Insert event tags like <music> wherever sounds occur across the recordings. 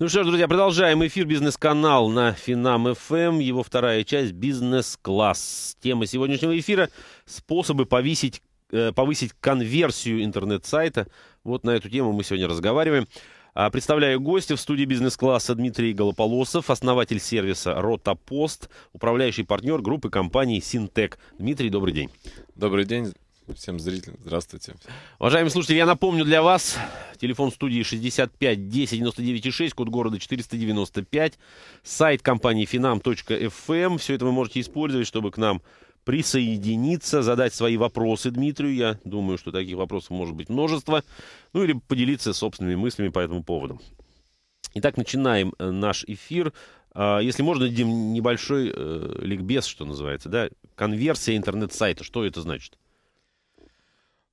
Ну что ж, друзья, продолжаем эфир «Бизнес-канал» на Финам ФМ. Эм. Его вторая часть «Бизнес-класс». Тема сегодняшнего эфира – способы повесить, э, повысить конверсию интернет-сайта. Вот на эту тему мы сегодня разговариваем. А, представляю гостя в студии «Бизнес-класса» Дмитрий Голополосов, основатель сервиса «Ротопост», управляющий партнер группы компаний «Синтек». Дмитрий, добрый день. Добрый день. Всем зрителям здравствуйте. Уважаемые слушатели, я напомню для вас, телефон студии 65 10 99 6, код города 495, сайт компании finam.fm. Эм. Все это вы можете использовать, чтобы к нам присоединиться, задать свои вопросы Дмитрию. Я думаю, что таких вопросов может быть множество. Ну или поделиться собственными мыслями по этому поводу. Итак, начинаем э, наш эфир. А, если можно, дадим небольшой э, ликбез, что называется, да? Конверсия интернет-сайта. Что это значит?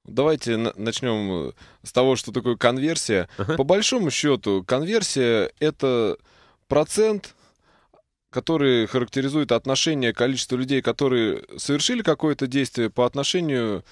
Давайте начнем э, с того, что такое конверсия. Ага. По большому счету, конверсия это процент, который характеризует отношение количества людей, которые совершили какое-то действие по отношению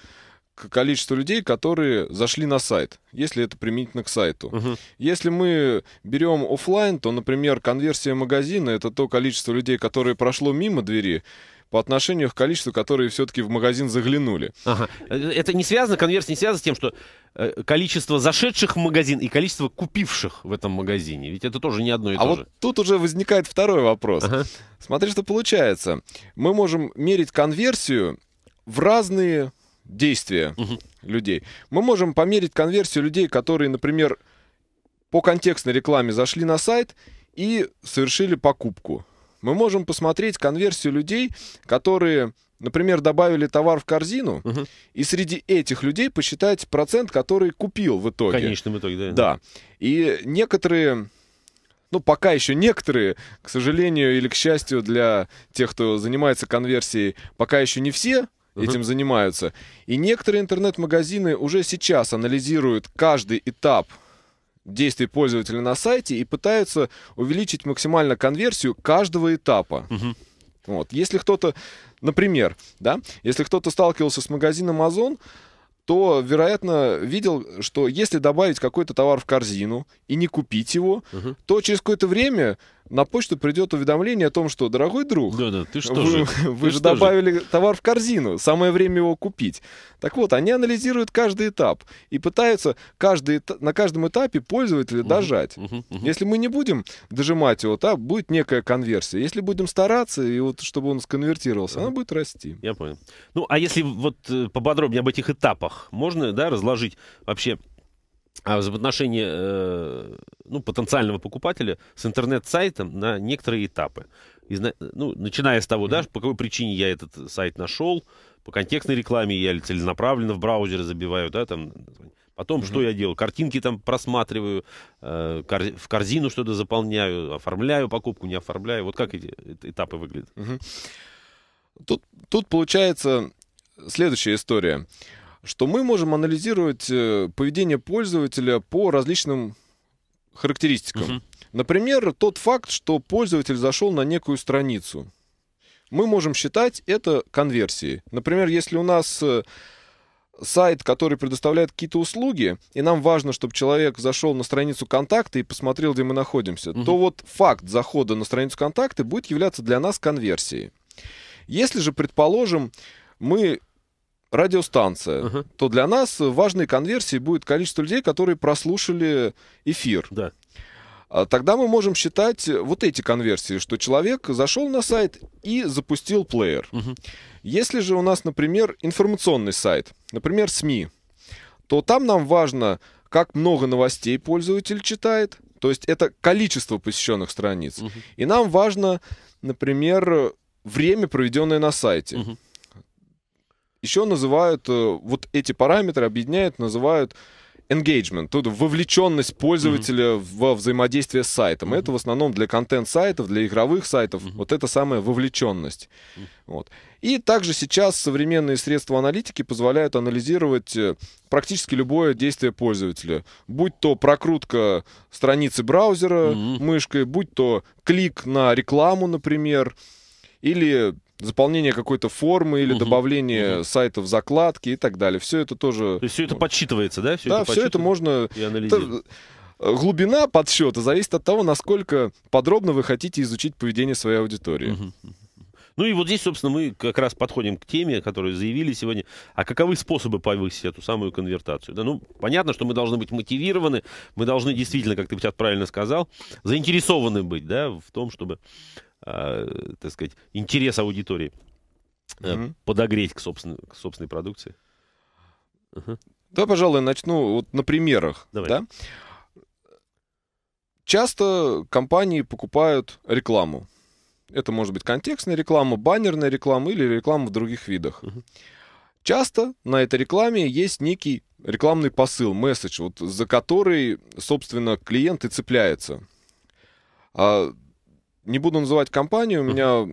к количеству людей, которые зашли на сайт, если это применительно к сайту. Угу. Если мы берем офлайн, то, например, конверсия магазина это то количество людей, которые прошло мимо двери, по отношению к количеству, которые все-таки в магазин заглянули. Ага. Это не связано, конверсия не связана с тем, что э, количество зашедших в магазин и количество купивших в этом магазине. Ведь это тоже не одно и а то вот же. А вот тут уже возникает второй вопрос. Ага. Смотри, что получается. Мы можем мерить конверсию в разные действия угу. людей. Мы можем померить конверсию людей, которые, например, по контекстной рекламе зашли на сайт и совершили покупку мы можем посмотреть конверсию людей, которые, например, добавили товар в корзину, угу. и среди этих людей посчитать процент, который купил в итоге. В конечном итоге, да. Да. И некоторые ну, пока еще некоторые, к сожалению или к счастью для тех, кто занимается конверсией, пока еще не все uh-huh. этим занимаются. И некоторые интернет-магазины уже сейчас анализируют каждый этап действий пользователя на сайте и пытаются увеличить максимально конверсию каждого этапа. Угу. Вот. Если кто-то, например, да, если кто-то сталкивался с магазином Озон, то, вероятно, видел, что если добавить какой-то товар в корзину и не купить его, угу. то через какое-то время на почту придет уведомление о том, что, дорогой друг, да, да, ты что вы, же? вы ты же добавили же? товар в корзину, самое время его купить. Так вот, они анализируют каждый этап и пытаются каждый, на каждом этапе пользователя угу, дожать. Угу, угу. Если мы не будем дожимать его, то будет некая конверсия. Если будем стараться, и вот чтобы он сконвертировался, да. она будет расти. Я понял. Ну, а если вот э, пободробнее об этих этапах, можно, да, разложить вообще а взаимоотношения э, ну, потенциального покупателя с интернет-сайтом на некоторые этапы. Из, ну, начиная с того, да, по какой причине я этот сайт нашел, по контекстной рекламе я целенаправленно в браузере забиваю, да, там, потом mm-hmm. что я делаю, картинки там просматриваю, э, в корзину что-то заполняю, оформляю покупку, не оформляю, вот как эти этапы выглядят. Mm-hmm. Тут, тут получается следующая история что мы можем анализировать э, поведение пользователя по различным характеристикам. Угу. Например, тот факт, что пользователь зашел на некую страницу. Мы можем считать это конверсией. Например, если у нас э, сайт, который предоставляет какие-то услуги, и нам важно, чтобы человек зашел на страницу контакта и посмотрел, где мы находимся, угу. то вот факт захода на страницу контакта будет являться для нас конверсией. Если же, предположим, мы радиостанция, uh-huh. то для нас важной конверсией будет количество людей, которые прослушали эфир. Да. А тогда мы можем считать вот эти конверсии, что человек зашел на сайт и запустил плеер. Uh-huh. Если же у нас, например, информационный сайт, например, СМИ, то там нам важно, как много новостей пользователь читает, то есть это количество посещенных страниц. Uh-huh. И нам важно, например, время, проведенное на сайте. Uh-huh еще называют э, вот эти параметры, объединяют, называют engagement, тут вовлеченность пользователя mm-hmm. во взаимодействие с сайтом. Mm-hmm. Это в основном для контент-сайтов, для игровых сайтов. Mm-hmm. Вот это самая вовлеченность. Mm-hmm. Вот. И также сейчас современные средства аналитики позволяют анализировать э, практически любое действие пользователя. Будь то прокрутка страницы браузера mm-hmm. мышкой, будь то клик на рекламу, например, или заполнение какой-то формы или угу, добавление угу. в закладки и так далее. Все это тоже... То есть все это ну, подсчитывается, да? Все да, это все это можно... И э, глубина подсчета зависит от того, насколько подробно вы хотите изучить поведение своей аудитории. Ну и вот здесь, собственно, мы как раз подходим к теме, которую заявили сегодня. А каковы способы повысить эту самую конвертацию? Да, ну, понятно, что мы должны быть мотивированы, мы должны действительно, как ты, Петя, правильно сказал, заинтересованы быть, да, в том, чтобы а, так сказать, интерес аудитории угу. подогреть к, собствен, к собственной продукции? Угу. Да, пожалуй, начну вот на примерах. Давай. Да? Часто компании покупают рекламу. Это может быть контекстная реклама, баннерная реклама или реклама в других видах. Угу. Часто на этой рекламе есть некий рекламный посыл, месседж, вот, за который, собственно, клиенты цепляются. А не буду называть компанию, у меня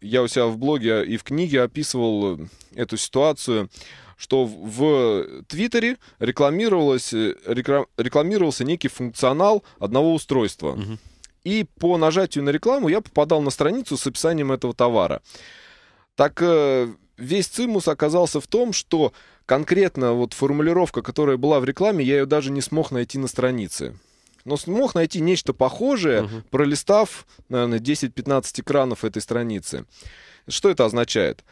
я у себя в блоге и в книге описывал э, эту ситуацию, что в Твиттере э, рекламировался некий функционал одного устройства. И по нажатию на рекламу я попадал на страницу с описанием этого товара. Так э, весь цимус оказался в том, что конкретно вот формулировка, которая была в рекламе, я ее даже не смог найти на странице но смог найти нечто похожее, угу. пролистав, наверное, 10-15 экранов этой страницы. Что это означает?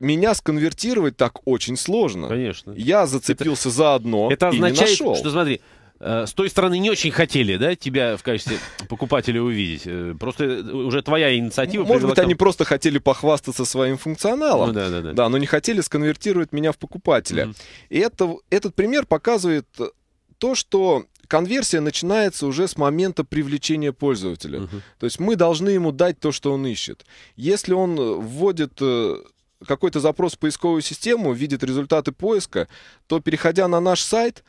меня сконвертировать так очень сложно. Конечно. Я зацепился это, за одно. Это означает, и не нашел. что смотри, э, с той стороны не очень хотели, да, тебя в качестве покупателя увидеть. Э, просто э, уже твоя инициатива. Может быть, к... они просто хотели похвастаться своим функционалом. Ну, да, да, да. Да, но не хотели сконвертировать меня в покупателя. Mm-hmm. И это, этот пример показывает то, что конверсия начинается уже с момента привлечения пользователя. Uh-huh. То есть мы должны ему дать то, что он ищет. Если он э, вводит э, какой-то запрос в поисковую систему, видит результаты поиска, то, переходя на наш сайт,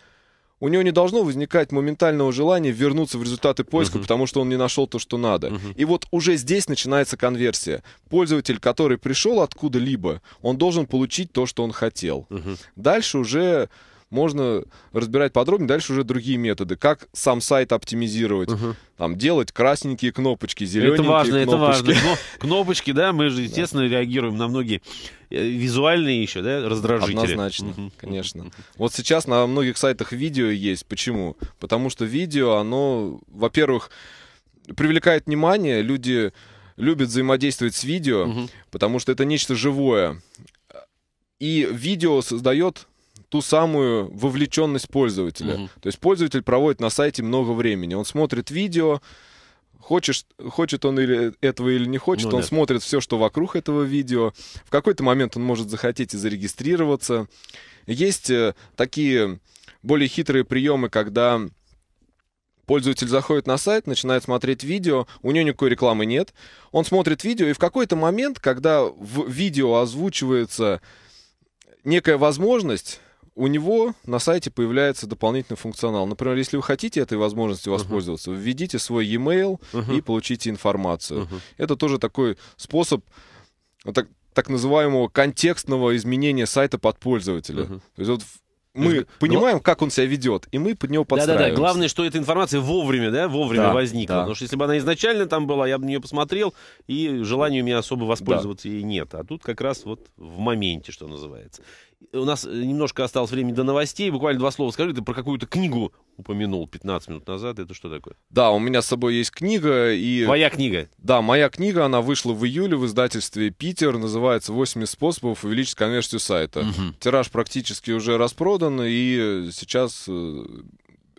у него не должно возникать моментального желания вернуться в результаты поиска, uh-huh. потому что он не нашел то, что надо. Uh-huh. И вот уже здесь начинается конверсия. Пользователь, который пришел откуда-либо, он должен получить то, что он хотел. Uh-huh. Дальше уже можно разбирать подробнее. Дальше уже другие методы. Как сам сайт оптимизировать. Угу. Там делать красненькие кнопочки, зелененькие Это важно, кнопочки. это важно. <laughs> Кнопочки, да, мы же, естественно, да. реагируем на многие э, визуальные еще, да, раздражители. Однозначно, угу. конечно. Вот сейчас на многих сайтах видео есть. Почему? Потому что видео, оно, во-первых, привлекает внимание, люди любят взаимодействовать с видео, угу. потому что это нечто живое. И видео создает ту самую вовлеченность пользователя. Угу. То есть пользователь проводит на сайте много времени. Он смотрит видео, хочешь, хочет он или этого или не хочет, ну, он да. смотрит все, что вокруг этого видео. В какой-то момент он может захотеть и зарегистрироваться. Есть э, такие более хитрые приемы, когда пользователь заходит на сайт, начинает смотреть видео, у него никакой рекламы нет. Он смотрит видео, и в какой-то момент, когда в видео озвучивается некая возможность, у него на сайте появляется дополнительный функционал. Например, если вы хотите этой возможностью воспользоваться, uh-huh. введите свой e-mail uh-huh. и получите информацию. Uh-huh. Это тоже такой способ, вот так, так называемого контекстного изменения сайта под пользователя. Uh-huh. То есть вот мы есть, ну, понимаем, но... как он себя ведет, и мы под него подстраиваемся. Да-да-да, главное, что эта информация вовремя, да, вовремя да, возникла. Да. Потому что если бы она изначально там была, я бы на нее посмотрел, и желания у меня особо воспользоваться да. ей нет. А тут как раз вот в моменте, что называется у нас э, немножко осталось времени до новостей. Буквально два слова скажи. Ты про какую-то книгу упомянул 15 минут назад. Это что такое? Да, у меня с собой есть книга. И... Твоя книга? Да, моя книга. Она вышла в июле в издательстве «Питер». Называется «80 способов увеличить конверсию сайта». Угу. Тираж практически уже распродан. И сейчас э,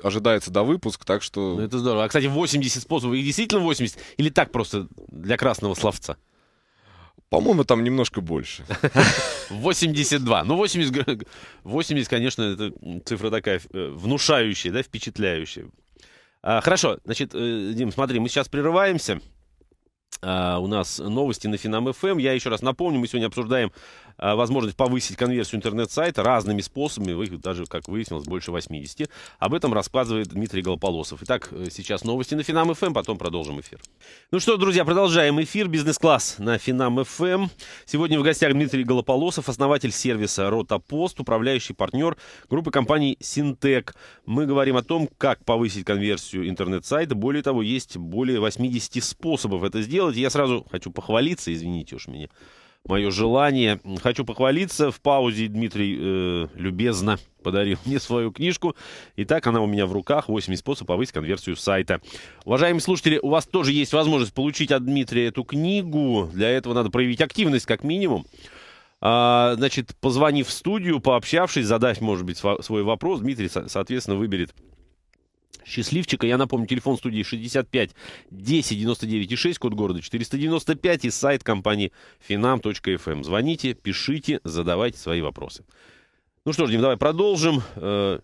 ожидается до выпуск, так что... Ну, это здорово. А, кстати, 80 способов. И действительно 80? Или так просто для красного словца? По-моему, там немножко больше. 82. <laughs> Ну, 80, 80, конечно, это цифра такая э, внушающая, да, впечатляющая. А, хорошо, значит, э, Дим, смотри, мы сейчас прерываемся. А, у нас новости на Финам ФМ. Эм. Я еще раз напомню, мы сегодня обсуждаем Э, возможность повысить конверсию интернет-сайта разными способами, их даже, как выяснилось, больше 80. Об этом рассказывает Дмитрий Голополосов. Итак, э, сейчас новости на Финам ФМ, эм, потом продолжим эфир. Ну что, друзья, продолжаем эфир. Бизнес-класс на Финам ФМ. Эм. Сегодня в гостях Дмитрий Голополосов, основатель сервиса Ротопост, управляющий партнер группы компаний Синтек. Мы говорим о том, как повысить конверсию интернет-сайта. Более того, есть более 80 способов это сделать. Я сразу хочу похвалиться, извините уж меня мое желание. Хочу похвалиться. В паузе Дмитрий э, любезно подарил мне свою книжку. Итак, она у меня в руках. 8 способов повысить конверсию сайта. Уважаемые слушатели, у вас тоже есть возможность получить от Дмитрия эту книгу. Для этого надо проявить активность как минимум. А, значит, позвонив в студию, пообщавшись, задать, может быть, свой вопрос, Дмитрий, соответственно, выберет Счастливчика, я напомню, телефон студии 65 10 99 6, код города 495 и сайт компании finam.fm. Эм. Звоните, пишите, задавайте свои вопросы. Ну что ж, Дим, давай продолжим. Э,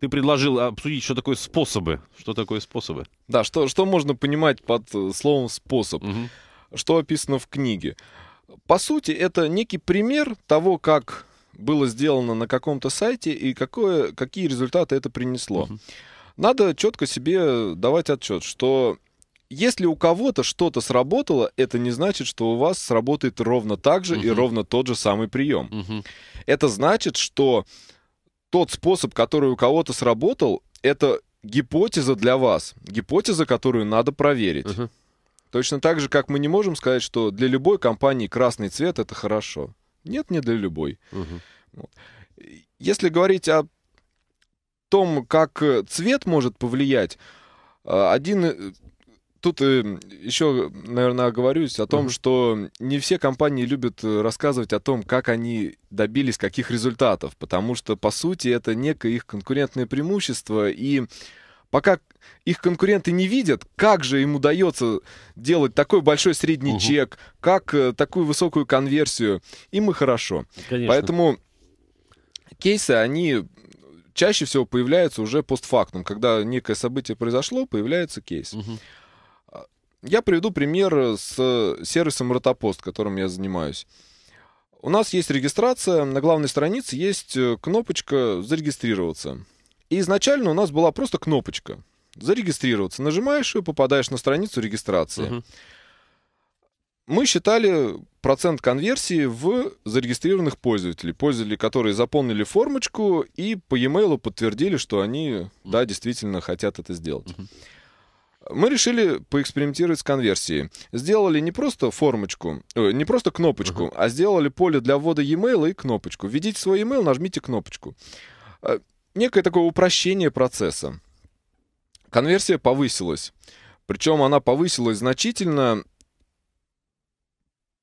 ты предложил обсудить, что такое способы. Что такое способы? Да, что, что можно понимать под э, словом способ? Угу. Что описано в книге? По сути, это некий пример того, как было сделано на каком-то сайте и какое, какие результаты это принесло. Угу надо четко себе давать отчет, что если у кого-то что-то сработало, это не значит, что у вас сработает ровно так же угу. и ровно тот же самый прием. Угу. Это значит, что тот способ, который у кого-то сработал, это гипотеза для вас, гипотеза, которую надо проверить. Угу. Точно так же, как мы не можем сказать, что для любой компании красный цвет это хорошо. Нет, не для любой. Угу. Если говорить о том, как э, цвет может повлиять, а, один э, тут э, еще, наверное, оговорюсь о том, mm-hmm. что не все компании любят рассказывать о том, как они добились каких результатов, потому что, по сути, это некое их конкурентное преимущество, и пока их конкуренты не видят, как же им удается делать такой большой средний угу. mm чек, как такую высокую конверсию, им и хорошо. Конечно. Поэтому кейсы, они чаще всего появляется уже постфактум. Когда некое событие произошло, появляется кейс. Угу. Я приведу пример с э, сервисом Ротопост, которым я занимаюсь. У нас есть регистрация, на главной странице есть э, кнопочка «Зарегистрироваться». И изначально у нас была просто кнопочка «Зарегистрироваться». Нажимаешь ее, попадаешь на страницу регистрации. Uh-huh мы считали процент конверсии в зарегистрированных пользователей. Пользователи, которые заполнили формочку и по e-mail подтвердили, что они, да, действительно хотят это сделать. Мы решили поэкспериментировать с конверсией. Сделали не просто формочку, э, не просто кнопочку, uh-huh. а сделали поле для ввода e-mail и кнопочку. Введите свой e-mail, нажмите кнопочку. Э, некое такое упрощение процесса. Конверсия повысилась. Причем она повысилась значительно,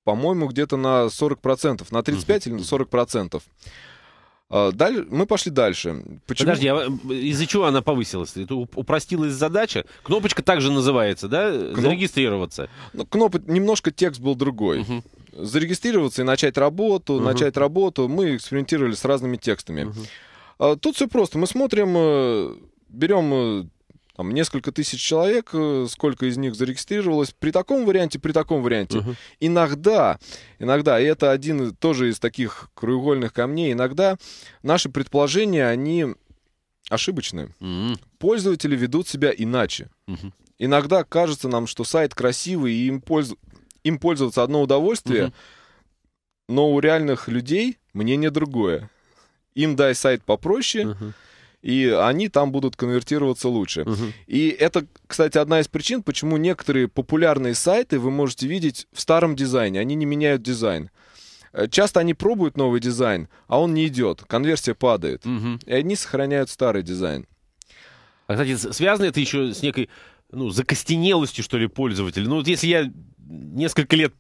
по-моему, где-то на 40%, на 35 или на 40%. А, даль... Мы пошли дальше. Почему... Подожди, а из-за чего она повысилась? Это упростилась задача? Кнопочка также называется, да? Кноп... Зарегистрироваться. Ну, кноп... Немножко текст был другой. Угу. Зарегистрироваться и начать работу, угу. начать работу. Мы экспериментировали с разными текстами. Угу. Тут все просто. Мы смотрим, э, берем э, там, несколько тысяч человек, э, сколько из них зарегистрировалось, при таком варианте, при таком варианте. Uh -huh. Иногда, иногда, и это один тоже из таких краеугольных камней, иногда наши предположения, они ошибочны. Uh -huh. Пользователи ведут себя иначе. Uh -huh. Иногда кажется нам, что сайт красивый, и им, польз... им пользоваться одно удовольствие, угу. но у реальных людей мнение другое. Им дай сайт попроще... Угу и они там будут конвертироваться лучше. Угу. И это, кстати, одна из причин, почему некоторые популярные сайты вы можете видеть в старом дизайне, они не меняют дизайн. Э, часто они пробуют новый дизайн, а он не идет, конверсия падает, угу. и они сохраняют старый дизайн. А, кстати, связано это еще с некой ну, закостенелостью, что ли, пользователя. Ну, вот если я несколько лет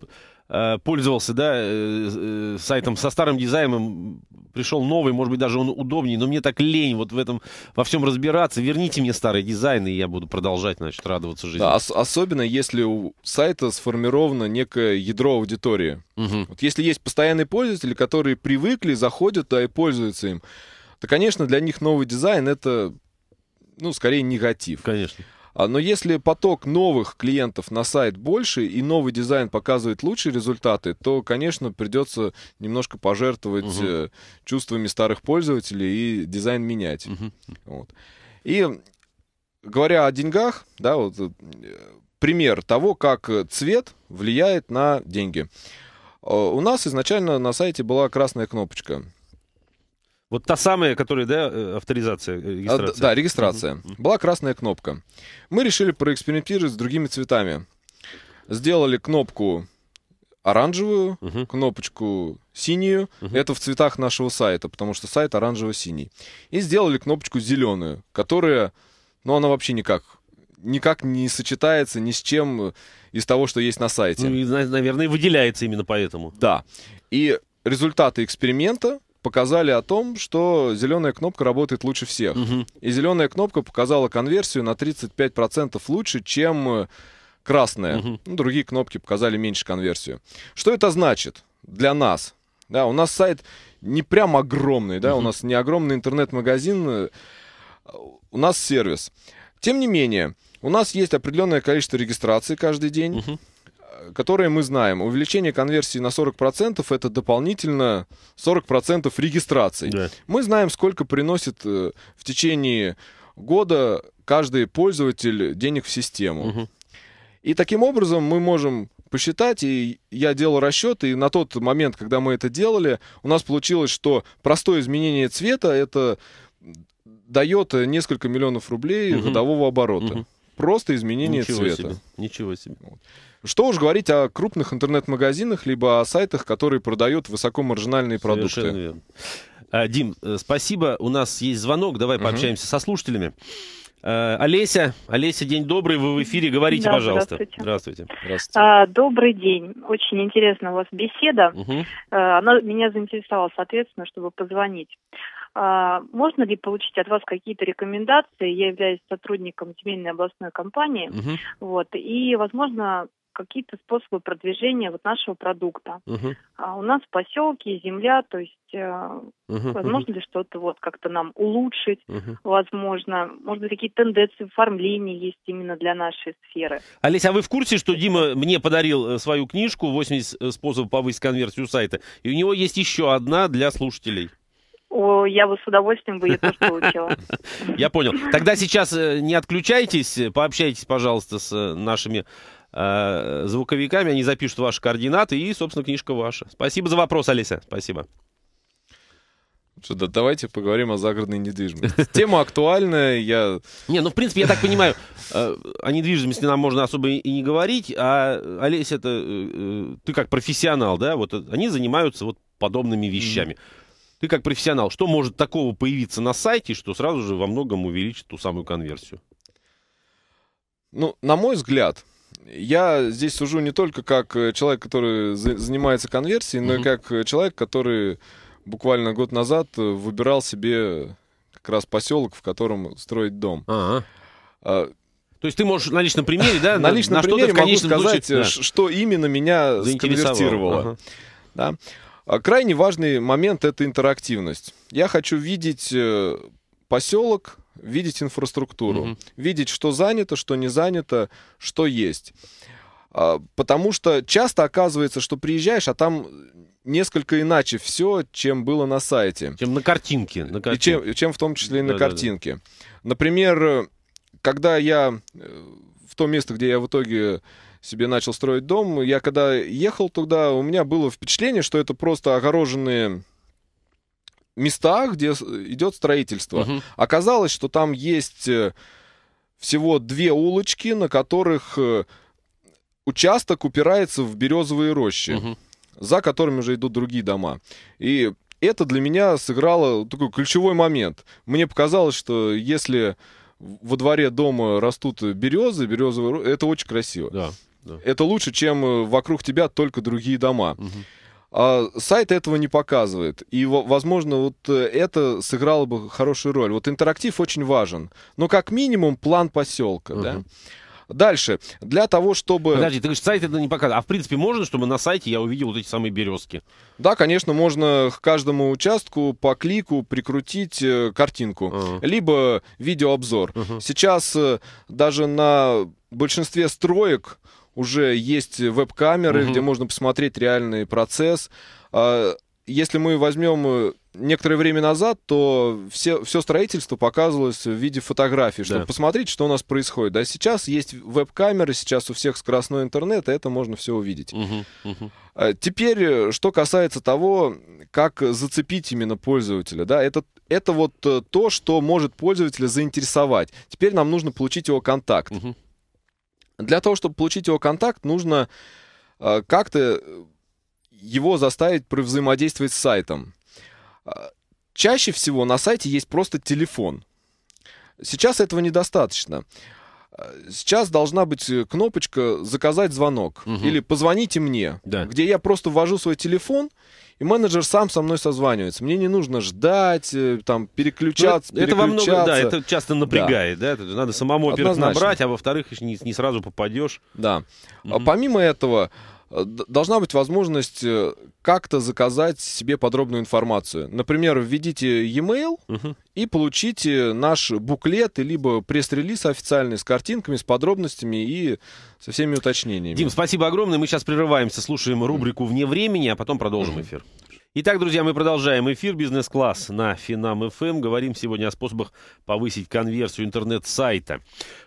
Э, пользовался, да, э, э, сайтом со старым дизайном, пришел новый, может быть, даже он удобнее, но мне так лень вот в этом, во всем разбираться. Верните мне старый дизайн, и я буду продолжать, значит, радоваться жизни. Да, ос- особенно если у сайта сформировано некое ядро аудитории. Угу. Вот если есть постоянные пользователи, которые привыкли, заходят, да, и пользуются им, то, конечно, для них новый дизайн — это ну, скорее негатив. Конечно. А, но если поток новых клиентов на сайт больше и новый дизайн показывает лучшие результаты, то, конечно, придется немножко пожертвовать угу. чувствами старых пользователей и дизайн менять. Угу. Вот. И говоря о деньгах, да, вот э, пример того, как цвет влияет на деньги. Э, у нас изначально на сайте была красная кнопочка. Вот та самая, которая, да, э, авторизация, э, а, регистрация. А, да, регистрация. Mm-hmm. Была красная кнопка. Мы решили проэкспериментировать с другими цветами. Сделали кнопку оранжевую, uh-huh. кнопочку синюю. Uh-huh. Это в цветах нашего сайта, потому что сайт оранжево-синий. И сделали кнопочку зеленую, которая, ну, она вообще никак никак не сочетается ни с чем э, из того, что есть на сайте. Ну, и, наверное, выделяется именно поэтому. Да. И результаты эксперимента показали о том, что зеленая кнопка работает лучше всех. Угу. И зеленая кнопка показала конверсию на 35% лучше, чем э, красная. Угу. Ну, другие кнопки показали меньше конверсию. Что это значит для нас? Да, у нас сайт не прям огромный, да, угу. у нас не огромный интернет-магазин, э, у нас сервис. Тем не менее, у нас есть определенное количество регистраций каждый день. Угу которые мы знаем. Увеличение конверсии на 40% это дополнительно 40% регистраций. Да. Мы знаем, сколько приносит э, в течение года каждый пользователь денег в систему. Угу. И таким образом мы можем посчитать, и я делал расчеты, и на тот момент, когда мы это делали, у нас получилось, что простое изменение цвета это дает несколько миллионов рублей угу. годового оборота. Угу. Просто изменение Ничего цвета. Себе. Ничего себе. Вот. Что уж говорить о крупных интернет-магазинах, либо о сайтах, которые продают высокомаржинальные продукты. верно. А, Дим, э, спасибо. У нас есть звонок. Давай угу. пообщаемся со слушателями. А, Олеся, Олеся, день добрый, вы в эфире, говорите, да, пожалуйста. Здравствуйте. Здравствуйте. здравствуйте. А, добрый день, очень интересна у вас беседа. Угу. А, она меня заинтересовала, соответственно, чтобы позвонить. А, можно ли получить от вас какие-то рекомендации? Я являюсь сотрудником земельной областной компании, угу. вот, и, возможно, какие-то способы продвижения вот нашего продукта. Угу. А у нас поселки, земля, то есть э, угу, возможно ли что-то вот как-то нам улучшить, угу. возможно, может быть какие то тенденции в оформлении есть именно для нашей сферы. Олеся, а вы в курсе, что Дима мне подарил э, свою книжку «80 способов повысить конверсию сайта», и у него есть еще одна для слушателей? я бы с удовольствием бы ее тоже получила. <laughs> Я понял. Тогда сейчас э, не отключайтесь, э, пообщайтесь, пожалуйста, с нашими Э, звуковиками, они запишут ваши координаты, и, собственно, книжка ваша. Спасибо за вопрос, Олеся. Спасибо. Что-то давайте поговорим о загородной недвижимости. Тема актуальная, я... Не, ну, в принципе, я так понимаю, э, о недвижимости нам можно особо и не говорить, а, Олеся, это э, ты как профессионал, да, вот они занимаются вот подобными вещами. Ты как профессионал, что может такого появиться на сайте, что сразу же во многом увеличит ту самую конверсию? Ну, на мой взгляд, я здесь сужу не только как э, человек, который занимается конверсией, но и как э, человек, который буквально год назад э, выбирал себе как раз поселок, в котором строить дом. Ага. А, то есть ты можешь на личном примере, да, на, на личном на примере могу сказать, случае, да. что именно меня сконвертировало. Ага. Да. А крайне важный момент это интерактивность. Я хочу видеть поселок, видеть инфраструктуру, угу. видеть, что занято, что не занято, что есть. А, потому что часто оказывается, что приезжаешь, а там несколько иначе все, чем было на сайте. Чем на картинке. На картинке. И чем, чем в том числе и на да, картинке. да. Например, когда я э, в то место, где я в итоге себе начал строить дом, я когда ехал туда, у меня было впечатление, что это просто огороженные Места, где идет строительство. Угу. Оказалось, что там есть э, всего две улочки, на которых э, участок упирается в березовые рощи, угу. за которыми уже идут другие дома. И это для меня сыграло такой ключевой момент. Мне показалось, что если во дворе дома растут березы, березовые, это очень красиво. Да, да. Это лучше, чем э, вокруг тебя только другие дома. Угу. А сайт этого не показывает. И, возможно, вот э, это сыграло бы хорошую роль. Вот интерактив очень важен. Но как минимум план поселка, угу. да. Дальше, для того, чтобы... Подожди, ты говоришь, сайт это не показывает. А в принципе можно, чтобы на сайте я увидел вот эти самые березки? Да, конечно, можно к каждому участку по клику прикрутить э, картинку. uh Либо видеообзор. uh Сейчас э, даже на большинстве строек уже есть веб-камеры, угу. где можно посмотреть реальный процесс. А, если мы возьмем э, некоторое время назад, то все, все строительство показывалось в виде фотографий, чтобы да. посмотреть, что у нас происходит. Да, сейчас есть веб-камеры, сейчас у всех скоростной интернет, и это можно все увидеть. Угу, угу. Теперь, э, что касается того, как зацепить именно пользователя, да, это, это вот э, то, что может пользователя заинтересовать. Теперь нам нужно получить его контакт. Угу. Для того, чтобы получить его контакт, нужно э, как-то его заставить взаимодействовать с сайтом. Э, чаще всего на сайте есть просто телефон. Сейчас этого недостаточно. Э, сейчас должна быть кнопочка «Заказать звонок» угу. или «Позвоните мне», да. где я просто ввожу свой телефон, и менеджер сам со мной созванивается. Мне не нужно ждать, э, там, переключаться, ну, это, переключаться. Это во много, да, это часто напрягает, да, да? надо самому, во-первых, набрать, а во-вторых, не, не сразу попадешь. Да. mm А помимо этого, Э, должна быть возможность э, как-то заказать себе подробную информацию. Например, введите e-mail угу. и получите наш буклет, либо пресс-релиз официальный с картинками, с подробностями и со всеми уточнениями. Дим, спасибо огромное. Мы сейчас прерываемся, слушаем рубрику «Вне времени», а потом продолжим эфир. Итак, друзья, мы продолжаем эфир «Бизнес-класс» на Финам ФМ. Эм. Говорим сегодня о способах повысить конверсию интернет-сайта.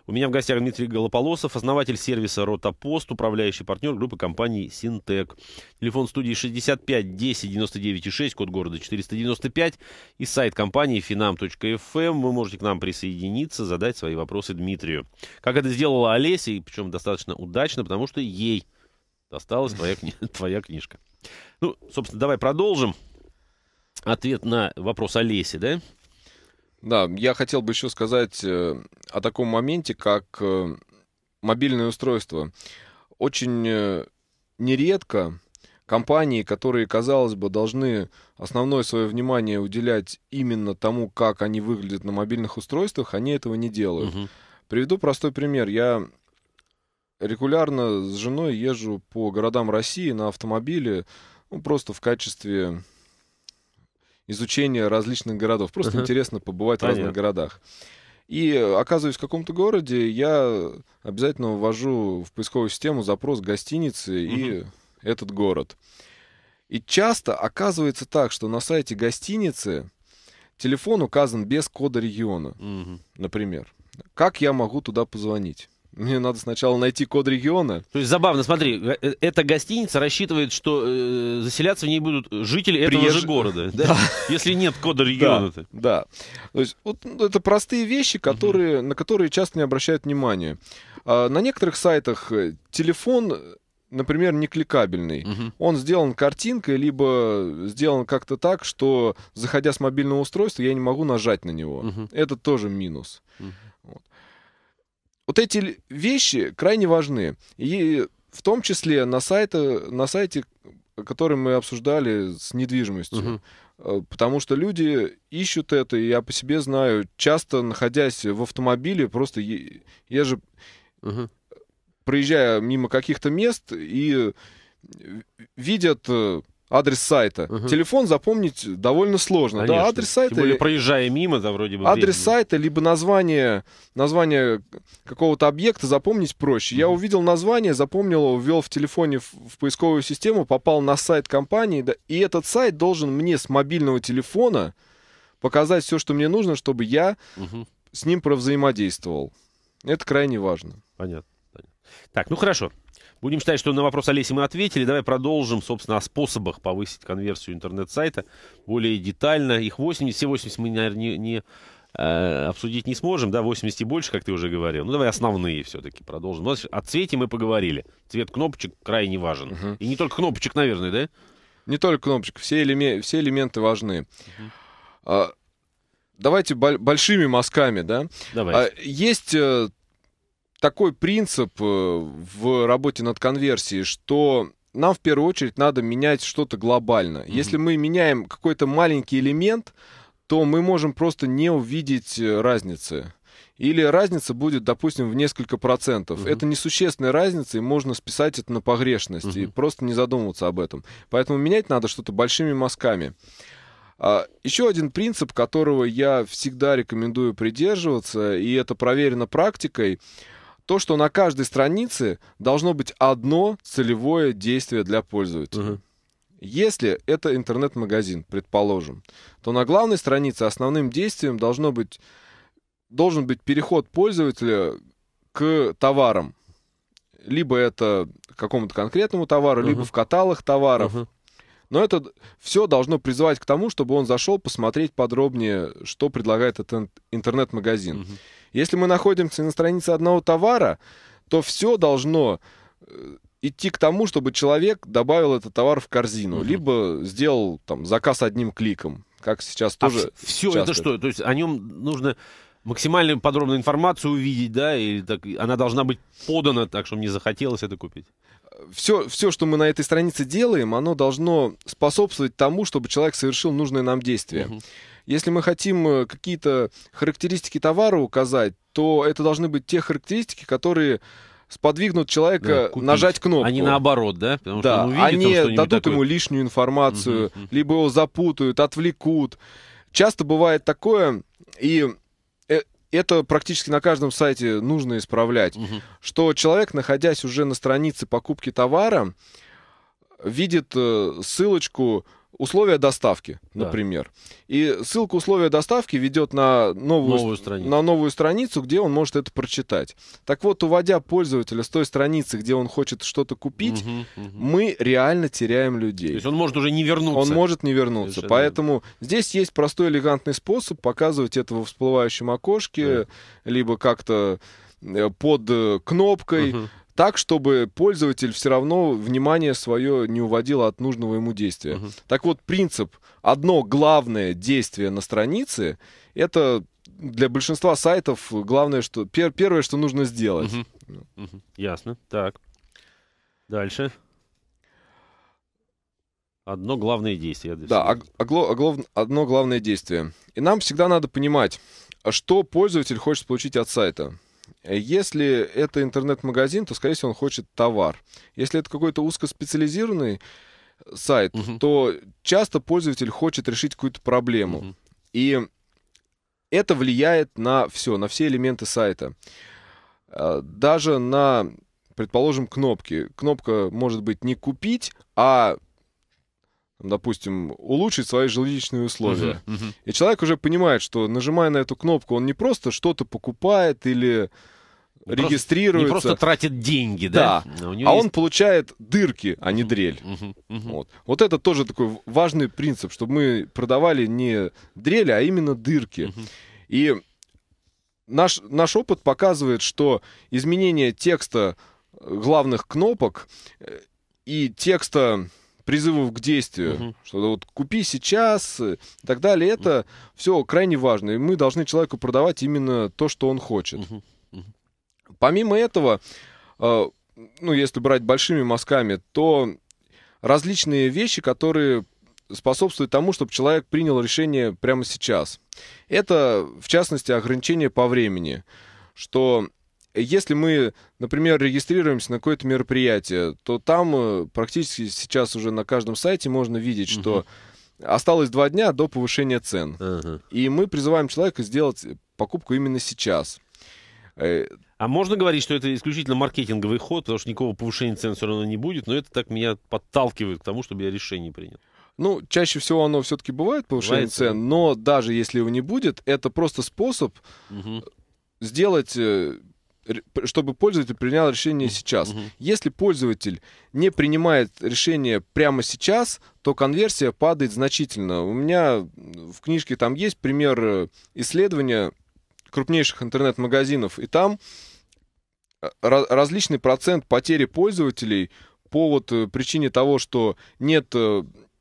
У меня в гостях Дмитрий Голополосов, основатель сервиса «Ротопост», управляющий партнер группы компаний «Синтек». Телефон студии 65 10 99 6, код города 495 и сайт компании финам.фм. Эм. Вы можете к нам присоединиться, задать свои вопросы Дмитрию. Как это сделала Олеся, и причем достаточно удачно, потому что ей – Осталась твоя, кни... <laughs> твоя книжка. Ну, собственно, давай продолжим. Ответ на вопрос Олеси, да? Да, я хотел бы еще сказать э, о таком моменте, как э, мобильное устройство. Очень э, нередко компании, которые, казалось бы, должны основное свое внимание уделять именно тому, как они выглядят на мобильных устройствах, они этого не делают. Угу. Приведу простой пример. Я регулярно с женой езжу по городам России на автомобиле, ну, просто в качестве изучения различных городов. Просто uh-huh. интересно побывать Понятно. в разных городах. И оказываюсь в каком-то городе, я обязательно ввожу в поисковую систему запрос гостиницы uh-huh. и этот город. И часто оказывается так, что на сайте гостиницы телефон указан без кода региона, uh-huh. например. Как я могу туда позвонить? Мне надо сначала найти код региона. То есть забавно, смотри, э, эта гостиница рассчитывает, что э, заселяться в ней будут жители этого же города, <laughs> да? если нет кода региона. Да, да. То есть вот, ну, это простые вещи, которые, угу. на которые часто не обращают внимания. А, на некоторых сайтах э, телефон например, некликабельный. Угу. Он сделан картинкой, либо сделан как-то так, что, заходя с мобильного устройства, я не могу нажать на него. Угу. Это тоже минус. Угу. Вот эти вещи крайне важны. И в том числе на, сайта, на сайте, который мы обсуждали с недвижимостью. Угу. Потому что люди ищут это, и я по себе знаю, часто находясь в автомобиле, просто е- я же угу. проезжая мимо каких-то мест и э, видят э, адрес сайта. Угу. Телефон запомнить довольно сложно. Конечно. Да, адрес сайта. Тем более, проезжая мимо, да, вроде бы. Адрес времени. сайта, либо название, название какого-то объекта запомнить проще. Угу. Я увидел название, запомнил ввел в телефоне в, в поисковую систему, попал на сайт компании, да, и этот сайт должен мне с мобильного телефона показать все, что мне нужно, чтобы я угу. с ним провзаимодействовал. Это крайне важно. понятно. Так, ну хорошо. Будем считать, что на вопрос Олеси мы ответили. Давай продолжим, собственно, о способах повысить конверсию интернет-сайта более детально. Их 80, все 80 мы, наверное, не, не э, обсудить не сможем, да, 80 и больше, как ты уже говорил. Ну, давай основные все-таки продолжим. Ну, о цвете мы поговорили. Цвет кнопочек крайне важен. Угу. И не только кнопочек, наверное, да? Не только кнопочек, все, элеме- все элементы важны. Угу. А, давайте большими мазками, да? Давай. А, есть э, такой принцип э, в работе над конверсией, что нам в первую очередь надо менять что-то глобально. Mm-hmm. Если мы меняем какой-то маленький элемент, то мы можем просто не увидеть э, разницы. Или разница будет, допустим, в несколько процентов. Угу. Uh -huh. Это несущественная разница, и можно списать это на погрешность, Uh -huh. и просто не задумываться об этом. Поэтому менять надо что-то большими мазками. А, еще один принцип, которого я всегда рекомендую придерживаться, и это проверено практикой, то, что на каждой странице должно быть одно целевое действие для пользователя. Угу. Если это интернет-магазин, предположим, то на главной странице основным действием должно быть, должен быть переход пользователя к товарам. Либо это к какому-то конкретному товару, uh-huh. либо в каталог товаров. Uh-huh. Но это все должно призывать к тому, чтобы он зашел посмотреть подробнее, что предлагает этот интернет-магазин. Угу. Если мы находимся на странице одного товара, то все должно э, идти к тому, чтобы человек добавил этот товар в корзину, угу. либо сделал там заказ одним кликом, как сейчас а тоже. Все часто. это что? То есть о нем нужно максимально подробную информацию увидеть, да, и так, она должна быть подана так, что мне захотелось это купить все, все, что мы на этой странице делаем, оно должно способствовать тому, чтобы человек совершил нужное нам действие. Угу. Если мы хотим э, какие-то характеристики товара указать, то это должны быть те характеристики, которые сподвигнут человека да, нажать кнопку. Они наоборот, да? Потому да, что он увидит, они там дадут такое... ему лишнюю информацию, угу, угу. либо его запутают, отвлекут. Часто бывает такое, и это практически на каждом сайте нужно исправлять, угу. что человек, находясь уже на странице покупки товара, видит э, ссылочку условия доставки, да. например. И ссылка условия доставки ведет на новую, новую страницу. на новую страницу, где он может это прочитать. Так вот, уводя пользователя с той страницы, где он хочет что-то купить, угу, угу. мы реально теряем людей. То есть он может уже не вернуться. Он может не вернуться. Совершенно. Поэтому здесь есть простой элегантный способ показывать это во всплывающем окошке, да. либо как-то э, под э, кнопкой. Угу так, чтобы пользователь все равно внимание свое не уводило от нужного ему действия. Угу. Так вот, принцип, одно главное действие на странице, это для большинства сайтов главное, что пер, первое, что нужно сделать. Угу. Угу. Ясно. Так. Дальше. Одно главное действие. Да, а, а, одно главное действие. И нам всегда надо понимать, а что пользователь хочет получить от сайта. Э, если это интернет-магазин, то, скорее всего, он хочет товар. Если это какой-то узкоспециализированный э, сайт, угу. то часто пользователь хочет решить какую-то проблему. Угу. И это влияет на все, на все элементы сайта. Э, даже на, предположим, кнопки. Кнопка может быть не купить, а допустим, улучшить свои жилищные условия. Uh-huh, uh-huh. И человек уже понимает, что нажимая на эту кнопку, он не просто что-то покупает или он регистрируется. не просто тратит деньги, да? да. А есть... он получает дырки, а не дрель. Uh-huh, uh-huh. Вот. вот это тоже такой важный принцип, чтобы мы продавали не дрели, а именно дырки. Uh-huh. И наш, наш опыт показывает, что изменение текста э, главных кнопок э, и текста призывов к действию, угу. что вот купи сейчас и так далее. Это угу. все крайне важно, и мы должны человеку продавать именно то, что он хочет. Угу. Угу. Помимо этого, э, ну, если брать большими мазками, то различные вещи, которые способствуют тому, чтобы человек принял решение прямо сейчас. Это, в частности, ограничение по времени, что если мы, например, регистрируемся на какое-то мероприятие, то там э, практически сейчас уже на каждом сайте можно видеть, угу. что осталось два дня до повышения цен. Угу. И мы призываем человека сделать покупку именно сейчас. Э, а можно говорить, что это исключительно маркетинговый ход, потому что никакого повышения цен все равно не будет, но это так меня подталкивает к тому, чтобы я решение принял. Ну, чаще всего оно все-таки бывает повышение бывает, цен, да. но даже если его не будет, это просто способ угу. сделать чтобы пользователь принял решение сейчас. Угу. Если пользователь не принимает решение прямо сейчас, то конверсия падает значительно. У меня в книжке там есть пример э, исследования крупнейших интернет-магазинов, и там э, различный процент потери пользователей по вот э, причине того, что нет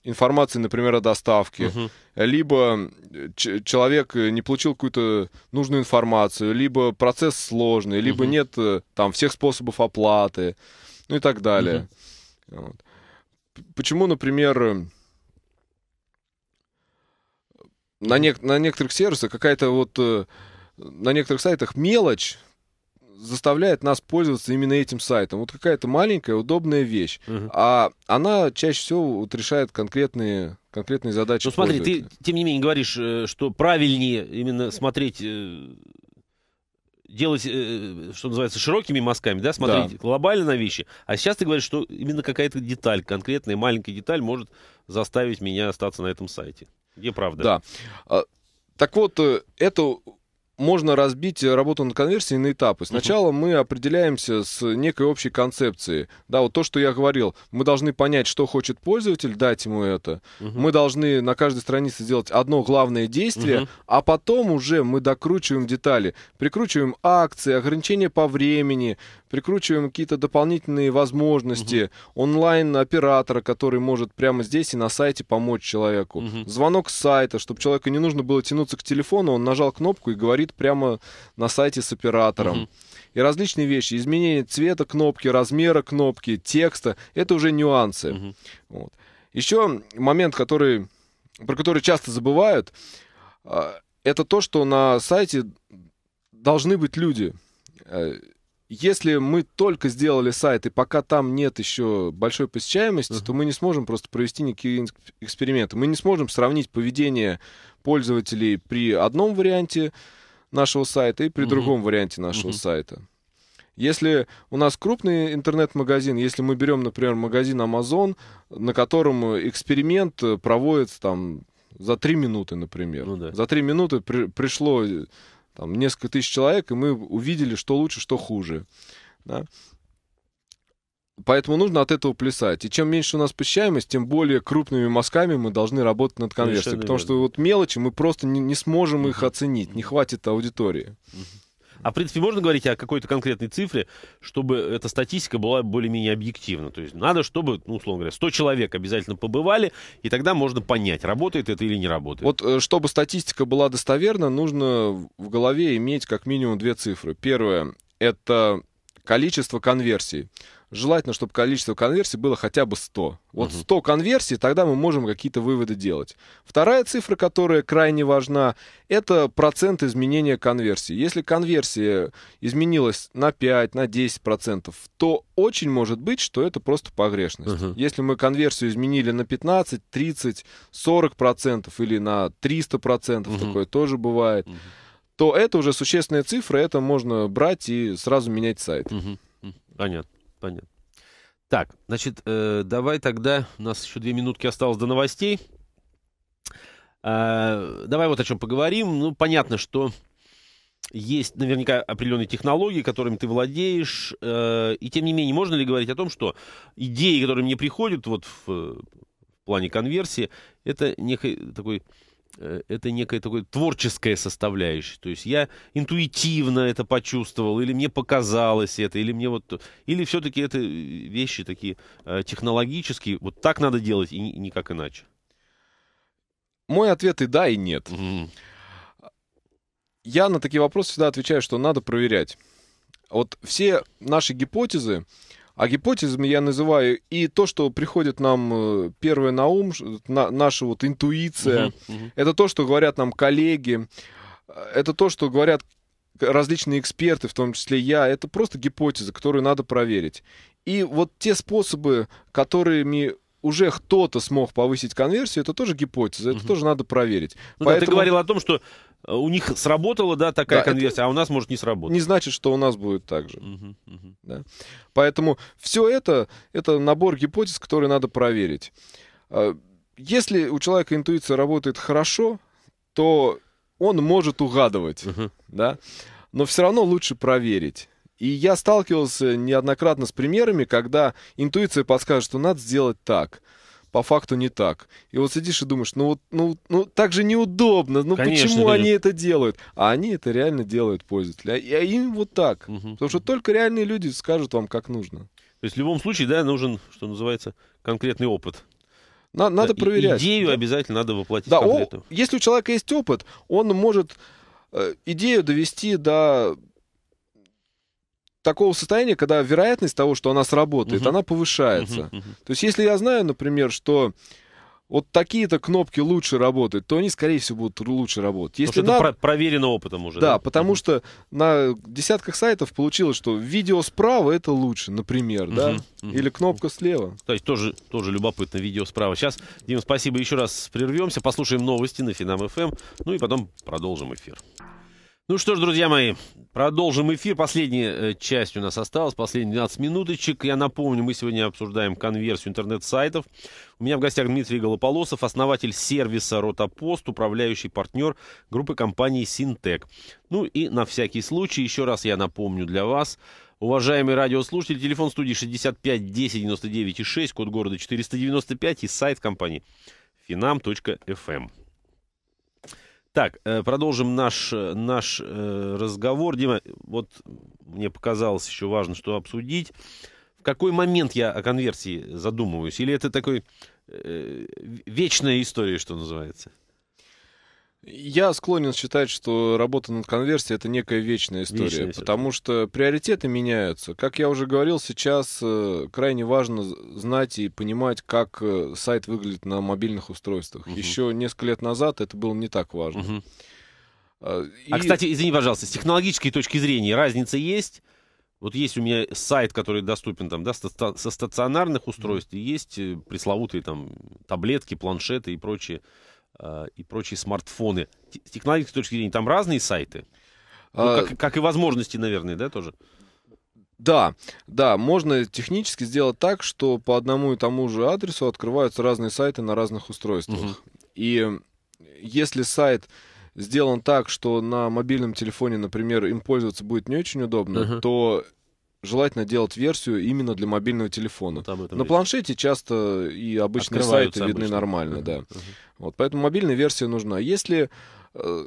информации, например, о доставке, угу. либо э, человек э, не получил какую-то нужную информацию, либо процесс сложный, либо угу. нет э, там всех способов оплаты, ну и так далее. Угу. Вот. Почему, например, на, не, на некоторых сервисах какая-то вот на некоторых сайтах мелочь заставляет нас пользоваться именно этим сайтом. Вот какая-то маленькая, удобная вещь. Угу. А она чаще всего вот решает конкретные конкретные задачи. Ну смотри, ты тем не менее говоришь, э, что правильнее именно смотреть э, делать, э, что называется, широкими мазками, да, смотреть да. глобально на вещи. А сейчас ты говоришь, что именно какая-то деталь, конкретная маленькая деталь может заставить меня остаться на этом сайте. Где правда? Да. А, так вот, это можно разбить работу над конверсией на этапы. Сначала uh-huh. мы определяемся с некой общей концепцией. Да, вот то, что я говорил, мы должны понять, что хочет пользователь, дать ему это. Uh-huh. Мы должны на каждой странице сделать одно главное действие, uh-huh. а потом уже мы докручиваем детали, прикручиваем акции, ограничения по времени, прикручиваем какие-то дополнительные возможности угу. онлайн-оператора, который может прямо здесь и на сайте помочь человеку. Угу. Звонок с сайта, чтобы человеку не нужно было тянуться к телефону, он нажал кнопку и говорит прямо на сайте с оператором. Угу и различные вещи. Изменение цвета кнопки, размера кнопки, текста — это уже нюансы. Угу. Вот. Еще момент, который, про который часто забывают, а, это то, что на сайте должны быть люди. Э, если мы только сделали сайт, и пока там нет еще большой посещаемости, uh-huh. то мы не сможем просто провести никакие эксперименты. Мы не сможем сравнить поведение пользователей при одном варианте нашего сайта и при uh-huh. другом варианте нашего uh-huh. сайта. Если у нас крупный интернет-магазин, если мы берем, например, магазин Amazon, на котором эксперимент проводится там за три минуты, например. Ну, да. За три минуты при- пришло там, несколько тысяч человек, и мы увидели, что лучше, что хуже. Да? Поэтому нужно от этого плясать. И чем меньше у нас посещаемость, тем более крупными мазками мы должны работать над конверсией. Потому что вот мелочи мы просто не, не сможем их оценить, не хватит аудитории. Uh-huh. А в принципе можно говорить о какой-то конкретной цифре, чтобы эта статистика была более-менее объективна. То есть надо, чтобы, ну, условно говоря, 100 человек обязательно побывали, и тогда можно понять, работает это или не работает. Вот э, чтобы статистика была достоверна, нужно в голове иметь как минимум две цифры. Первое — это количество конверсий желательно, чтобы количество конверсий было хотя бы 100. Вот 100 конверсий, тогда мы можем какие-то выводы делать. Вторая цифра, которая крайне важна, это процент изменения конверсии. Если конверсия изменилась на 5, на 10%, то очень может быть, что это просто погрешность. Uh-huh. Если мы конверсию изменили на 15, 30, 40% или на 300%, uh-huh. такое тоже бывает, uh-huh. то это уже существенная цифра, это можно брать и сразу менять сайт. Uh-huh. Понятно. Понятно. Так, значит, э, давай тогда, у нас еще две минутки осталось до новостей. Э, давай вот о чем поговорим. Ну, понятно, что есть наверняка определенные технологии, которыми ты владеешь. Э, и тем не менее, можно ли говорить о том, что идеи, которые мне приходят вот в, э, в плане конверсии, это некий такой Э, это некая такая творческая составляющая. То есть я интуитивно это почувствовал, или мне показалось это, или мне вот... Или все-таки это э, вещи такие э, технологические. Вот так надо делать и никак иначе. Мой ответ и да, и нет. Угу. Я на такие вопросы всегда отвечаю, что надо проверять. Вот все наши гипотезы, а гипотезами я называю и то, что приходит нам э, первое на ум, на, наша вот интуиция, угу, угу. это то, что говорят нам коллеги, э, это то, что говорят различные эксперты, в том числе я, это просто гипотезы, которые надо проверить. И вот те способы, которыми уже кто-то смог повысить конверсию, это тоже гипотеза, это угу. тоже надо проверить. Ну, Поэтому... да, ты говорил о том, что э, у них сработала да, такая да, конверсия, а у нас может не сработать. Не значит, что у нас будет так же. Угу, угу. Да? Поэтому все это, это набор гипотез, которые надо проверить. А, если у человека интуиция работает хорошо, то он может угадывать, угу. да? но все равно лучше проверить. И я сталкивался неоднократно с примерами, когда интуиция подскажет, что надо сделать так по факту не так. И вот сидишь и думаешь, ну вот, ну, ну так же неудобно, ну Конечно, почему да. они это делают? А они это реально делают пользователи. А, а им вот так. Угу. Потому что только реальные люди скажут вам, как нужно. То есть в любом случае, да, нужен, что называется, конкретный опыт. На, надо да, проверять. Идею да. обязательно надо воплотить. Да, о, если у человека есть опыт, он может э, идею довести до такого состояния, когда вероятность того, что она сработает, угу. она повышается. Угу, угу. То есть, если я знаю, например, что вот такие-то кнопки лучше работают, то они, скорее всего, будут лучше работать. Если потому что это про- проверено опытом уже. Да, да? потому угу. что на десятках сайтов получилось, что видео справа это лучше, например, угу. да? Угу. Или кнопка слева. То есть тоже, тоже любопытно, видео справа. Сейчас, Дим, спасибо еще раз прервемся, послушаем новости на Финам ФМ, эм, ну и потом продолжим эфир. Ну что ж, друзья мои, продолжим эфир. Последняя э, часть у нас осталась, последние 12 минуточек. Я напомню, мы сегодня обсуждаем конверсию интернет-сайтов. У меня в гостях Дмитрий Голополосов, основатель сервиса «Ротопост», управляющий партнер группы компаний «Синтек». Ну и на всякий случай, еще раз я напомню для вас, Уважаемые радиослушатели, телефон студии 65 10 99 6, код города 495 и сайт компании finam.fm. Так, э, продолжим наш, э, наш э, разговор. Дима, вот мне показалось еще важно, что обсудить. В какой момент я о конверсии задумываюсь? Или это такой э, вечная история, что называется? Я склонен считать, что работа над конверсией это некая вечная история, вечная потому что приоритеты меняются. Как я уже говорил, сейчас э, крайне важно знать и понимать, как э, сайт выглядит на мобильных устройствах. Угу. Еще несколько лет назад это было не так важно. Угу. И... А, кстати, извини, пожалуйста, с технологической точки зрения разница есть? Вот есть у меня сайт, который доступен там, да, со стационарных устройств, и есть э, пресловутые там таблетки, планшеты и прочие Э, и прочие смартфоны. С технологической точки зрения там разные сайты? Ну, а, как, как и возможности, наверное, да, тоже? Да, да, можно технически сделать так, что по одному и тому же адресу открываются разные сайты на разных устройствах. Угу. И если сайт сделан так, что на мобильном телефоне, например, им пользоваться будет не очень удобно, угу. то желательно делать версию именно для мобильного телефона. Вот На планшете часто и обычные сайты обычно. видны нормально, да. Вот, поэтому мобильная версия нужна. Если э,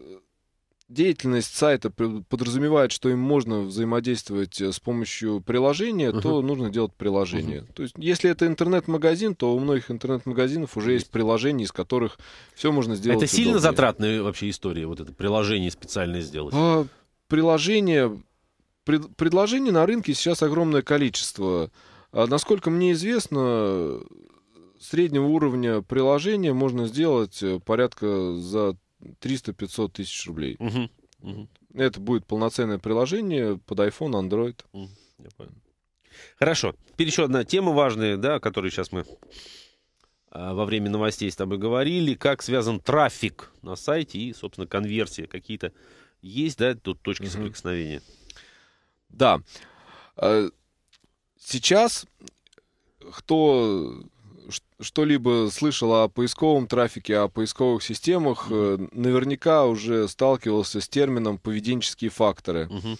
деятельность сайта подразумевает, что им можно взаимодействовать э, с помощью приложения, uh-huh. то нужно делать приложение. Uh-huh. То есть, если это интернет-магазин, то у многих интернет-магазинов уже есть приложения, из которых все можно сделать. Это удобнее. сильно затратная вообще история, вот это приложение специально сделать. А, приложение пред, предложений на рынке сейчас огромное количество. А, насколько мне известно, среднего уровня приложения можно сделать э, порядка за 300-500 тысяч рублей. Угу, угу. Это будет полноценное приложение под iPhone, Android. Угу, я понял. Хорошо. Теперь еще одна тема важная, да, о которой сейчас мы а, во время новостей с тобой говорили, как связан трафик на сайте и, собственно, конверсия. Какие-то есть, да, тут точки угу. соприкосновения? Да. А, сейчас, кто что-либо слышал о поисковом трафике, о поисковых системах, mm-hmm. наверняка уже сталкивался с термином поведенческие факторы. Mm-hmm.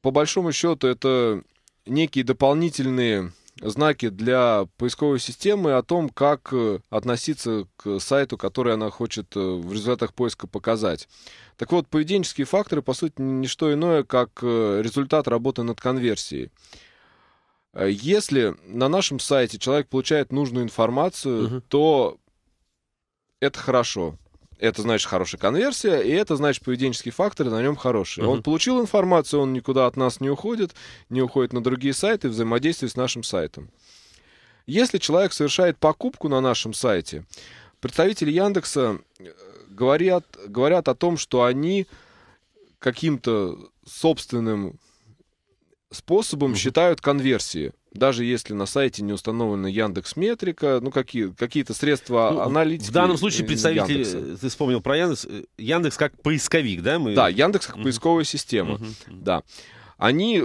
По большому счету, это некие дополнительные знаки для поисковой системы о том, как э, относиться к сайту, который она хочет э, в результатах поиска показать. Так вот, поведенческие факторы, по сути, не что иное, как э, результат работы над конверсией. Если на нашем сайте человек получает нужную информацию, угу. то это хорошо это значит хорошая конверсия, и это значит поведенческие факторы на нем хорошие. Uh-huh. Он получил информацию, он никуда от нас не уходит, не уходит на другие сайты, взаимодействует с нашим сайтом. Если человек совершает покупку на нашем сайте, представители Яндекса э, говорят, говорят о том, что они каким-то собственным способом uh-huh. считают конверсии даже если на сайте не установлена Яндекс Метрика, ну какие какие-то средства ну, аналитики. В данном случае представитель, Яндекса. Э, ты вспомнил про Яндекс, э, Яндекс как поисковик, да? Мы... Да, Яндекс как mm-hmm. поисковая система, mm-hmm. да. Они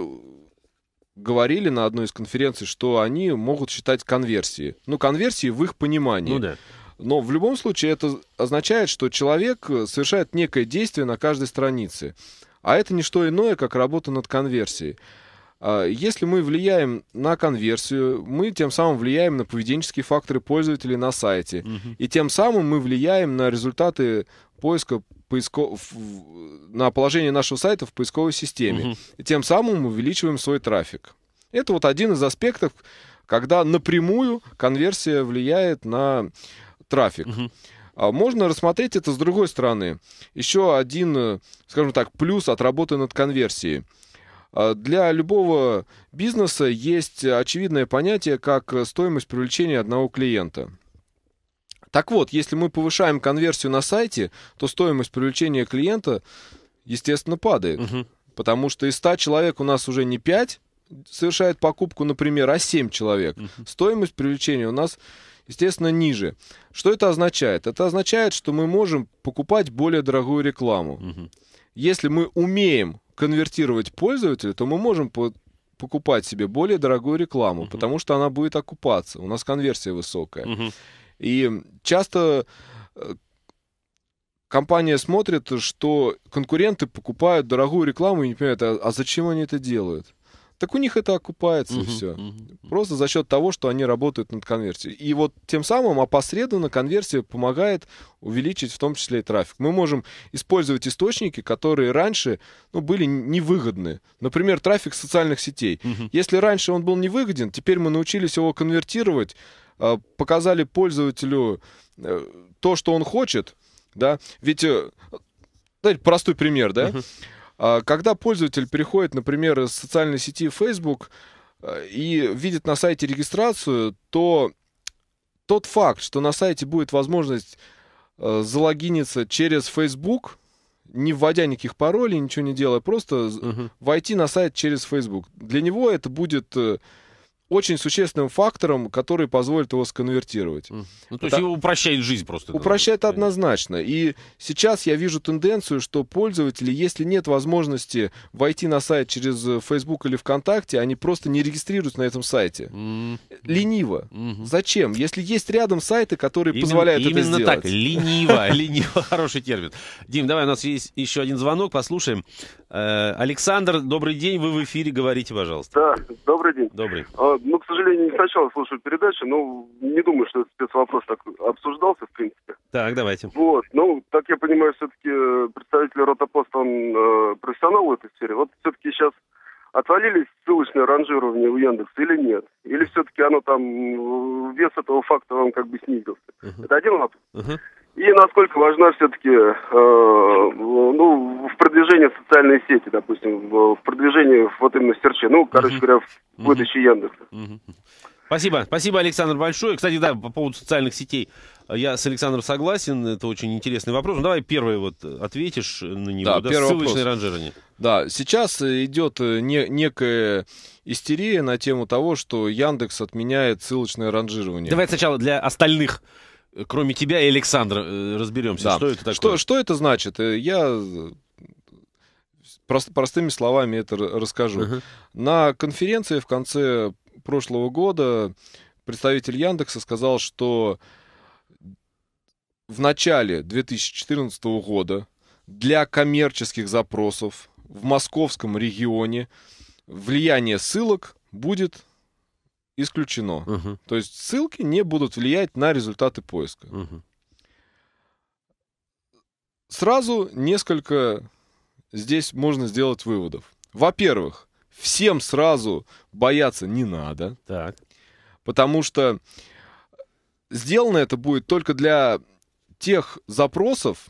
говорили на одной из конференций, что они могут считать конверсии. Ну, конверсии в их понимании. Ну да. Но в любом случае это означает, что человек э, совершает некое действие на каждой странице. А это не что иное, как работа над конверсией. А, если мы влияем на конверсию, мы тем самым влияем на поведенческие факторы пользователей на сайте. Угу. И тем самым мы влияем на результаты поиска поиско... на положение нашего сайта в поисковой системе. Угу. И тем самым мы увеличиваем свой трафик. Это вот один из аспектов, когда напрямую конверсия влияет на трафик. Угу. Можно рассмотреть это с другой стороны. Еще один, скажем так, плюс от работы над конверсией – а, для любого бизнеса есть очевидное понятие, как э, стоимость привлечения одного клиента. Так вот, если мы повышаем конверсию на сайте, то стоимость привлечения клиента, естественно, падает. Угу. Потому что из 100 человек у нас уже не 5 совершает покупку, например, а 7 человек. Угу. Стоимость привлечения у нас, естественно, ниже. Что это означает? Это означает, что мы можем покупать более дорогую рекламу. Угу. Если мы умеем конвертировать пользователя, то мы можем по покупать себе более дорогую рекламу, uh-huh. потому что она будет окупаться. У нас конверсия высокая. Uh-huh. И часто э, компания смотрит, что конкуренты покупают дорогую рекламу и не понимают, а, а зачем они это делают? Так у них это окупается uh-huh, и все. Uh-huh. Просто за счет того, что они работают над конверсией. И вот тем самым опосредованно конверсия помогает увеличить в том числе и трафик. Мы можем использовать источники, которые раньше ну, были невыгодны. Например, трафик социальных сетей. Uh-huh. Если раньше он был невыгоден, теперь мы научились его конвертировать, э, показали пользователю э, то, что он хочет. Да? Ведь, э, дайте простой пример, да? Uh-huh а, когда пользователь переходит, например, из социальной сети Facebook э, и видит на сайте регистрацию, то тот факт, что на сайте будет возможность э, залогиниться через Facebook, не вводя никаких паролей, ничего не делая, просто угу. войти на сайт через Facebook. Для него это будет э, очень существенным фактором, который позволит его сконвертировать. Ну, то Это... есть его упрощает жизнь просто. Упрощает надо. однозначно. И сейчас я вижу тенденцию, что пользователи, если нет возможности войти на сайт через э, Facebook или ВКонтакте, они просто не регистрируются на этом сайте. Mm-hmm. Лениво. Mm-hmm. Зачем? Если есть рядом сайты, которые именно, позволяют именно это сделать. Именно так. Лениво. <laughs> Лениво. Хороший термин. Дим, давай, у нас есть еще один звонок, послушаем. Э, Александр, добрый день, вы в эфире, говорите, пожалуйста. Да, добрый день. Добрый. Э, ну, к сожалению, не сначала слушаю передачу, но не думаю, что этот спецвопрос так обсуждался, в принципе. Так, давайте. Вот, ну, так я понимаю, все-таки э, представитель Ротопоста, он профессионал в этой сфере. Вот все-таки сейчас отвалились ссылочные ранжирование у Яндекса или нет? Или все-таки оно там, вес этого факта вам как бы снизился? Uh-huh. Это один вопрос. Uh-huh и насколько важна все-таки э, ну, в продвижении социальной сети, допустим, в продвижении вот именно серче. Ну, короче говоря, в выдаче uh Яндекса. Спасибо. Спасибо, Александр, большое. Кстати, да, по поводу социальных сетей. Я с Александром согласен, это очень интересный вопрос. Ну, давай первый вот ответишь на него. Да, да первый ссылочное вопрос. ранжирование. Да, сейчас идет э, не, некая истерия на тему того, что Яндекс отменяет ссылочное ранжирование. Давай сначала для остальных Э, кроме тебя и Александра э, разберемся, да. что это такое. Что, что это значит? Э, я прост, простыми словами это расскажу. Uh-huh. На конференции в конце прошлого года представитель Яндекса сказал, что в начале 2014 года для коммерческих запросов в московском регионе влияние ссылок будет исключено. Угу. То есть ссылки не будут влиять на результаты поиска. Угу. Сразу несколько здесь можно сделать выводов. Во-первых, всем сразу бояться не надо. Так. Потому что сделано это будет только для тех запросов,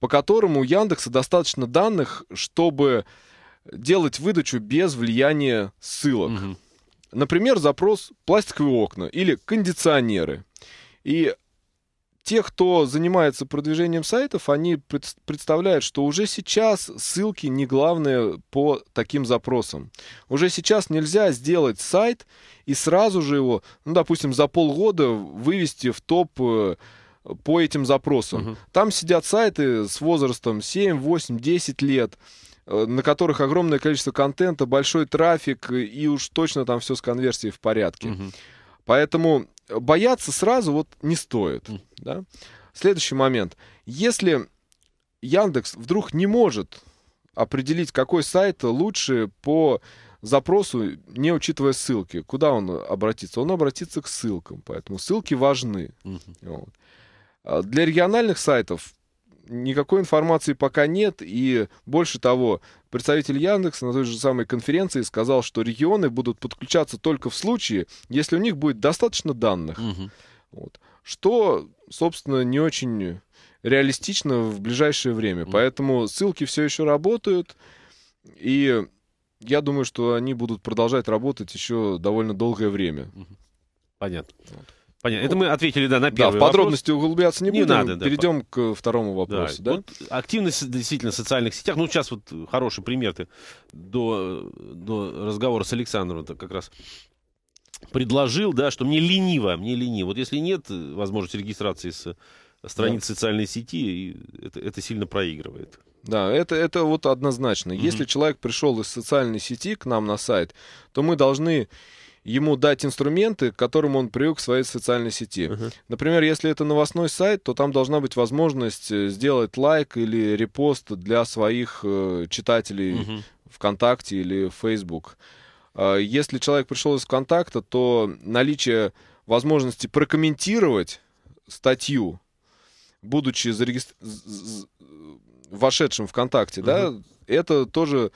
по которым у Яндекса достаточно данных, чтобы делать выдачу без влияния ссылок. Угу. Например, запрос «пластиковые окна» или «кондиционеры». И те, кто занимается продвижением сайтов, они представляют, что уже сейчас ссылки не главные по таким запросам. Уже сейчас нельзя сделать сайт и сразу же его, ну, допустим, за полгода вывести в топ э, по этим запросам. Угу. Там сидят сайты с возрастом 7, 8, 10 лет. Э, на которых огромное количество контента, большой трафик, э, и уж точно там все с конверсией в порядке. Угу. Поэтому э, бояться сразу вот не стоит. Угу. Да? Следующий момент. Если Яндекс вдруг не может определить, какой сайт лучше по запросу, не учитывая ссылки. Куда он обратится? Он обратится к ссылкам, поэтому ссылки важны. Угу. Вот. Для региональных сайтов никакой информации пока нет, и больше того, представитель Яндекса на той же самой конференции сказал, что регионы будут подключаться только в случае, если у них будет достаточно данных. Угу. Вот. Что, собственно, не очень реалистично в ближайшее время. Угу. Поэтому ссылки все еще работают, и я думаю, что они будут продолжать работать еще довольно долгое время. Угу. Понятно. Вот. Понятно. Это мы ответили, да, на первый Да, в подробности вопрос. углубляться не будем. Не надо, Перейдем по... к э, второму вопросу, да? да? Вот активность действительно в социальных сетях. Ну, сейчас вот хороший пример ты до, до разговора с Александром как раз предложил, да, что мне лениво, мне лениво. Вот если нет возможности регистрации с э, страниц да. социальной сети, это, это сильно проигрывает. Да, это, это вот однозначно. Mm-hmm. Если человек пришел из социальной сети к нам на сайт, то мы должны ему дать инструменты, к которым он привык в своей социальной сети. Uh-huh. Например, если это новостной сайт, то там должна быть возможность э, сделать лайк или репост для своих э, читателей uh-huh. ВКонтакте или Facebook. Э, а, если человек пришел из ВКонтакта, то наличие возможности прокомментировать статью, будучи зарегистр... вошедшим ВКонтакте, uh-huh. да, это тоже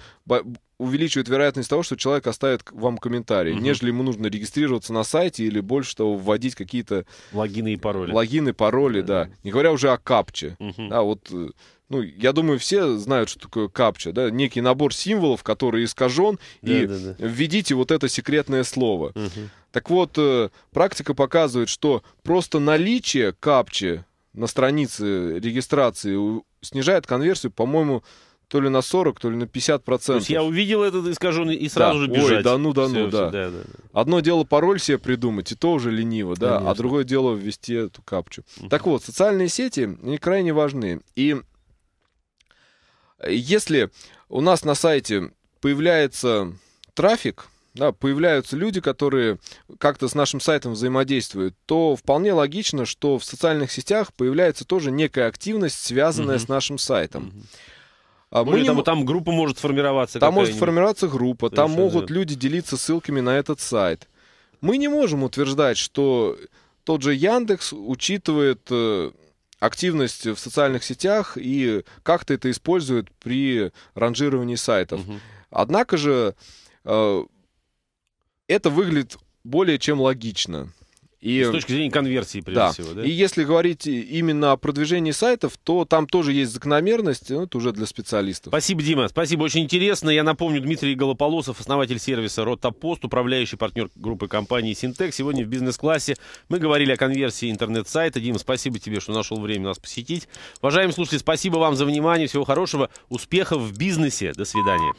увеличивает вероятность того, что человек оставит вам комментарий, угу. нежели ему нужно регистрироваться на сайте или больше того вводить какие-то логины и пароли. Логины, пароли, да. Не говоря уже о капче. Угу. Да, вот, э, ну, я думаю, все знают, что такое капча, да, некий набор символов, который искажен, да, и да, да. введите вот это секретное слово. Угу. Так вот, э, практика показывает, что просто наличие капчи на странице регистрации снижает конверсию, по-моему, то ли на 40, то ли на 50 процентов. То есть я увидел этот искаженный и сразу да. же бежать. Ой, да ну, да все, ну, да. Все, да, да, да. Одно дело пароль себе придумать, и то уже лениво, да, а Конечно. а другое дело ввести эту капчу. Угу. Так вот, социальные сети, они крайне важны. И если у нас на сайте появляется трафик, да, появляются люди, которые как-то с нашим сайтом взаимодействуют, то вполне логично, что в социальных сетях появляется тоже некая активность, связанная угу. с нашим сайтом. Угу. А ну, мы не... там, там группа может формироваться Там может формироваться группа, там могут люди делиться ссылками на этот сайт. Мы не можем утверждать, что тот же Яндекс учитывает э, активность в социальных сетях и как-то это использует при ранжировании сайтов. Угу. Однако же э, это выглядит более чем логично. И, ну, с точки зрения конверсии, прежде да. всего. Да? И если говорить именно о продвижении сайтов, то там тоже есть закономерность, ну, это уже для специалистов. Спасибо, Дима, спасибо, очень интересно. Я напомню, Дмитрий Голополосов, основатель сервиса Ротопост, управляющий партнер группы компании Синтек. Сегодня в бизнес-классе мы говорили о конверсии интернет-сайта. Дима, спасибо тебе, что нашел время нас посетить. Уважаемые слушатели, спасибо вам за внимание, всего хорошего, успехов в бизнесе. До свидания.